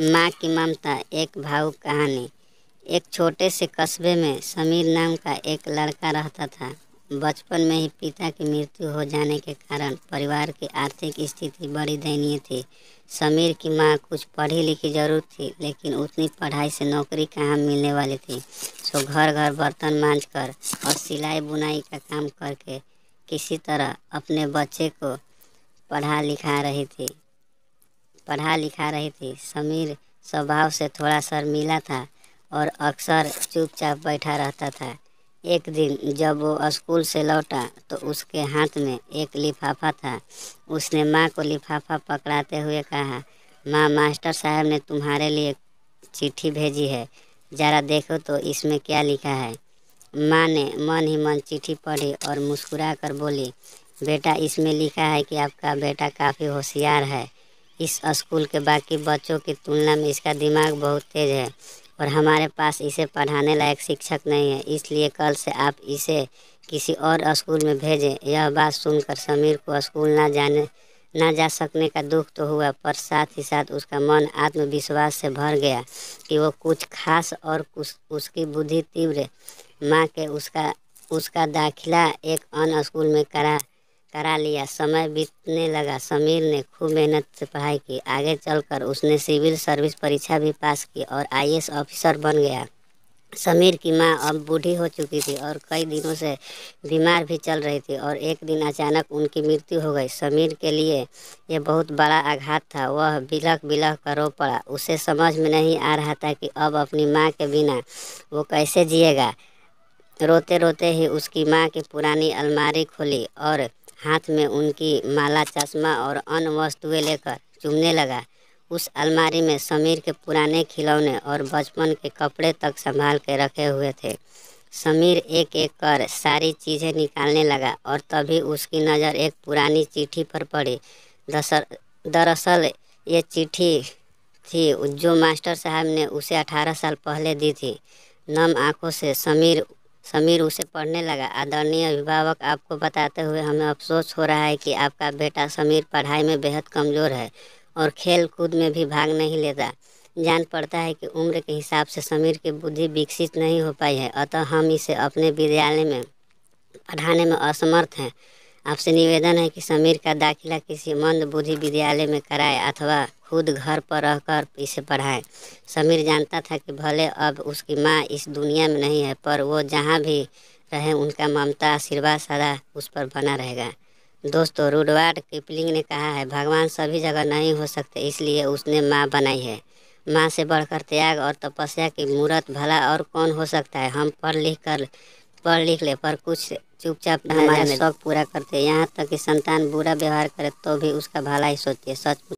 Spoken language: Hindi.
माँ की ममता एक भावुक कहानी एक छोटे से कस्बे में समीर नाम का एक लड़का रहता था बचपन में ही पिता की मृत्यु हो जाने के कारण परिवार की आर्थिक स्थिति बड़ी दयनीय थी समीर की माँ कुछ पढ़ी लिखी जरूर थी लेकिन उतनी पढ़ाई से नौकरी कहाँ मिलने वाली थी सो घर घर बर्तन मांझ कर और सिलाई बुनाई का काम करके किसी तरह अपने बच्चे को पढ़ा लिखा रही थी पढ़ा लिखा रही थी समीर स्वभाव से थोड़ा शर्मीला था और अक्सर चुपचाप बैठा रहता था एक दिन जब वो स्कूल से लौटा तो उसके हाथ में एक लिफाफा था उसने माँ को लिफाफा पकड़ाते हुए कहा माँ मास्टर साहब ने तुम्हारे लिए चिट्ठी भेजी है ज़रा देखो तो इसमें क्या लिखा है माँ ने मन ही मन चिट्ठी पढ़ी और मुस्कुरा कर बोली बेटा इसमें लिखा है कि आपका बेटा काफ़ी होशियार है इस स्कूल के बाकी बच्चों की तुलना में इसका दिमाग बहुत तेज़ है और हमारे पास इसे पढ़ाने लायक शिक्षक नहीं है इसलिए कल से आप इसे किसी और स्कूल में भेजें यह बात सुनकर समीर को स्कूल ना जाने ना जा सकने का दुख तो हुआ पर साथ ही साथ उसका मन आत्मविश्वास से भर गया कि वो कुछ खास और कुछ उसकी बुद्धि तीव्र माँ के उसका उसका दाखिला एक अन स्कूल में करा करा लिया समय बीतने लगा समीर ने खूब मेहनत से पढ़ाई की आगे चलकर उसने सिविल सर्विस परीक्षा भी पास की और आई ऑफिसर बन गया समीर की माँ अब बूढ़ी हो चुकी थी और कई दिनों से बीमार भी चल रही थी और एक दिन अचानक उनकी मृत्यु हो गई समीर के लिए यह बहुत बड़ा आघात था वह बिलख बिलख कर रो पड़ा उसे समझ में नहीं आ रहा था कि अब अपनी माँ के बिना वो कैसे जिएगा रोते रोते ही उसकी माँ की पुरानी अलमारी खोली और हाथ में उनकी माला चश्मा और अन्य वस्तुएं लेकर चुमने लगा उस अलमारी में समीर के पुराने खिलौने और बचपन के कपड़े तक संभाल के रखे हुए थे समीर एक एक कर सारी चीज़ें निकालने लगा और तभी उसकी नज़र एक पुरानी चिट्ठी पर पड़ी दरअसल ये चिट्ठी थी जो मास्टर साहब ने उसे अठारह साल पहले दी थी नम आंखों से समीर समीर उसे पढ़ने लगा आदरणीय अभिभावक आपको बताते हुए हमें अफसोस हो रहा है कि आपका बेटा समीर पढ़ाई में बेहद कमज़ोर है और खेल कूद में भी भाग नहीं लेता जान पड़ता है कि उम्र के हिसाब से समीर की बुद्धि विकसित नहीं हो पाई है अतः हम इसे अपने विद्यालय में पढ़ाने में असमर्थ हैं आपसे निवेदन है कि समीर का दाखिला किसी मंद बुद्धि विद्यालय में कराए अथवा खुद घर पर रहकर इसे पढ़ाएं समीर जानता था कि भले अब उसकी माँ इस दुनिया में नहीं है पर वो जहाँ भी रहे उनका ममता आशीर्वाद सदा उस पर बना रहेगा दोस्तों रुडवार्ड किपलिंग ने कहा है भगवान सभी जगह नहीं हो सकते इसलिए उसने माँ बनाई है माँ से बढ़कर त्याग और तपस्या की मूर्त भला और कौन हो सकता है हम पढ़ लिख कर पढ़ लिख ले पर कुछ चुपचाप हमारा शौक पूरा करते यहाँ तक कि संतान बुरा व्यवहार करे तो भी उसका भला ही सोचते सच